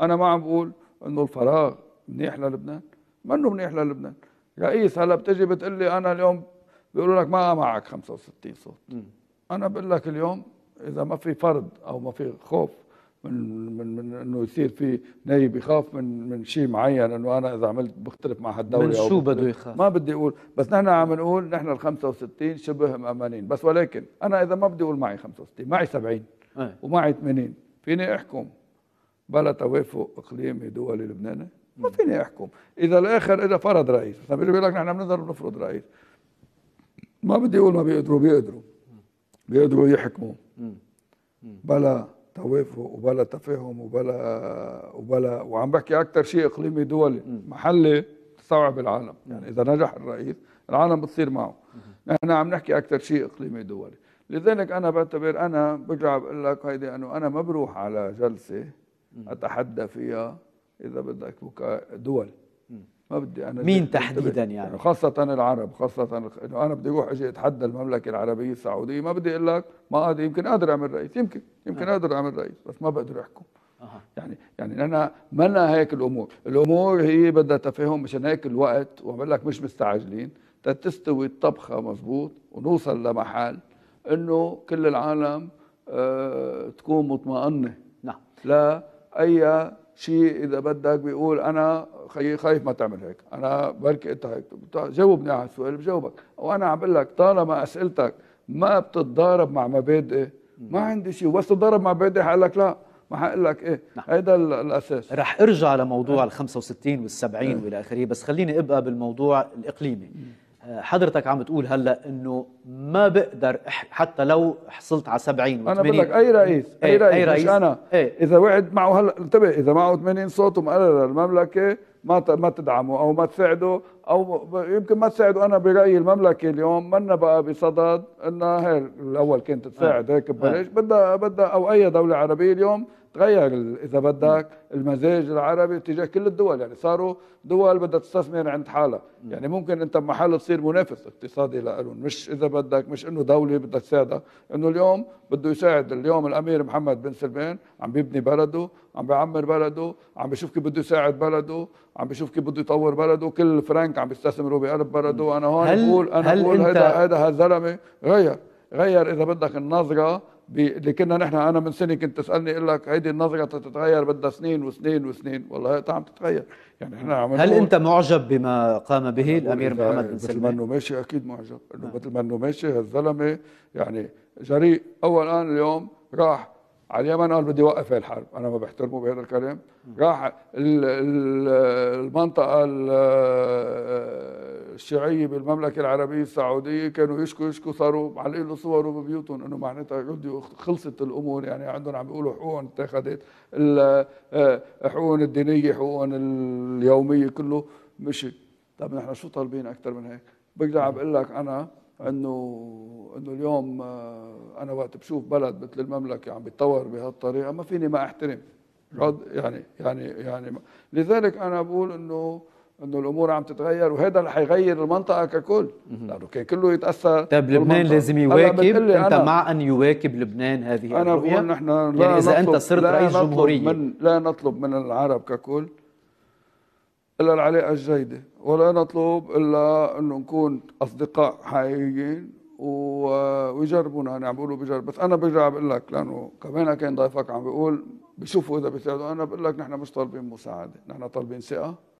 انا ما عم بقول انه الفراغ منيح للبنان منه منيح للبنان رئيس هلا بتجي بتقول لي انا اليوم بيقولوا لك ما معك 65 صوت م. انا بقول لك اليوم اذا ما في فرد او ما في خوف من من, من انه يصير في نايب يخاف من من شيء معين انه انا اذا عملت بختلف مع هالدوله من شو بده يخاف؟ ما بدي اقول بس نحن عم نقول نحن ال 65 شبه مأمنين بس ولكن انا اذا ما بدي اقول معي 65 معي 70 أي. ومعي 80 فيني احكم بلا توافق اقليمي دولي لبناني ما فيني احكم اذا الاخر اذا فرض رئيس طب بيقول لك نحن بنقدر نفرض رئيس ما بدي اقول ما بيقدروا بيقدروا بيقدروا يحكموا بلا توافق وبلا تفاهم وبلا وبلا وعم بحكي اكثر شيء اقليمي دولي محلي تستوعب العالم يعني اذا نجح الرئيس العالم بتصير معه نحن عم نحكي اكثر شيء اقليمي دولي لذلك انا بعتبر انا برجع بقول لك هيدي انه انا ما بروح على جلسه اتحدى فيها اذا بدك دول ما بدي انا مين تحديدا يعني خاصة العرب خاصة انه انا بدي اروح اجي اتحدى المملكة العربية السعودية ما بدي اقول لك ما قادر يمكن اقدر اعمل رئيس يمكن يمكن اقدر اعمل رئيس بس ما بقدر احكم أه. يعني يعني انا منا هيك الامور، الامور هي بدها تفاهم مشان هيك الوقت وبقول لك مش مستعجلين تستوي الطبخه مزبوط ونوصل لمحل انه كل العالم آه تكون مطمئنه نعم لا اي شيء اذا بدك بيقول انا خايف ما تعمل هيك انا بركي انت هيك طيب، جاوبني على السؤال بجاوبك وانا عم بقول لك طالما اسئلتك ما بتتضارب مع مبادئي ما عندي شيء بس تتضارب مع مبادئي حقول لك لا ما حقول لك ايه نعم. هيدا الاساس رح ارجع لموضوع أه. ال 65 وال 70 والى اخره بس خليني ابقى بالموضوع الاقليمي حضرتك عم تقول هلا انه ما بقدر حتى لو حصلت على 70 و80 انا بقول لك إيه، اي رئيس اي رئيس, أي رئيس مش انا ايه؟ اذا وعد معه هلا انتبه اذا معه 80 صوت ومقرر المملكه ما ما تدعمه او ما تساعده او يمكن ما تساعده انا برايي المملكه اليوم منا بقى بصدد انها هي الاول كانت تساعد آه. هيك ببلاش آه. بدها بدها او اي دوله عربيه اليوم تغير اذا بدك المزاج العربي تجاه كل الدول يعني صاروا دول بدها تستثمر عند حالها يعني ممكن انت بمحل تصير منافس اقتصادي لهم مش اذا بدك مش انه دوله بدها تساعدها انه اليوم بده يساعد اليوم الامير محمد بن سلمان عم بيبني بلده عم بيعمر بلده عم بيشوف كيف بده يساعد بلده عم بشوف كيف بده يطور بلده كل فرانك عم بيستثمره بقلب بلده انا هون هل بقول انا هل بقول هذا هذا هالزلمه غير غير اذا بدك النظره اللي كنا نحن انا من سنه كنت تسالني اقول لك هيدي النظره تتغير بدها سنين وسنين وسنين والله عم تتغير يعني احنا عم هل انت معجب بما قام به الامير محمد بن سلمان؟ مثل ما انه ماشي اكيد معجب انه نعم. مثل ما انه ماشي هالزلمه يعني جريء اول الان اليوم راح على اليمن قال بدي اوقف الحرب انا ما بحترمه بهذا الكلام راح المنطقه الشيعيه بالمملكه العربيه السعوديه كانوا يشكوا يشكوا صاروا معلقين له صوره ببيوتهم انه معناتها ردوا خلصت الامور يعني عندهم عم بيقولوا حقوقهم اتخذت حقوقهم الدينيه حقوقهم اليوميه كله مشي طب نحن شو طالبين اكثر من هيك؟ بقدر عم بقول لك انا انه انه اليوم آه، انا وقت بشوف بلد مثل المملكه عم بتطور بهالطريقه ما فيني ما احترم يعني يعني يعني لذلك انا بقول انه انه الامور عم تتغير وهذا اللي حيغير المنطقه ككل لانه كان كله يتاثر طيب لبنان لازم يواكب انت مع ان يواكب لبنان هذه انا بقول نحن لا يعني اذا نطلب انت صرت رئيس جمهوريه من لا نطلب من العرب ككل إلا العلاقة الجيدة ولا نطلب إلا أنه نكون أصدقاء حقيقيين ويجربونا يعني عم بيقولوا بجرب بس أنا برجع بقول لك لأنه كمان كان ضيفك عم بيقول بشوفوا إذا بيساعدوا أنا بقول لك نحن مش طالبين مساعدة نحن طالبين ثقة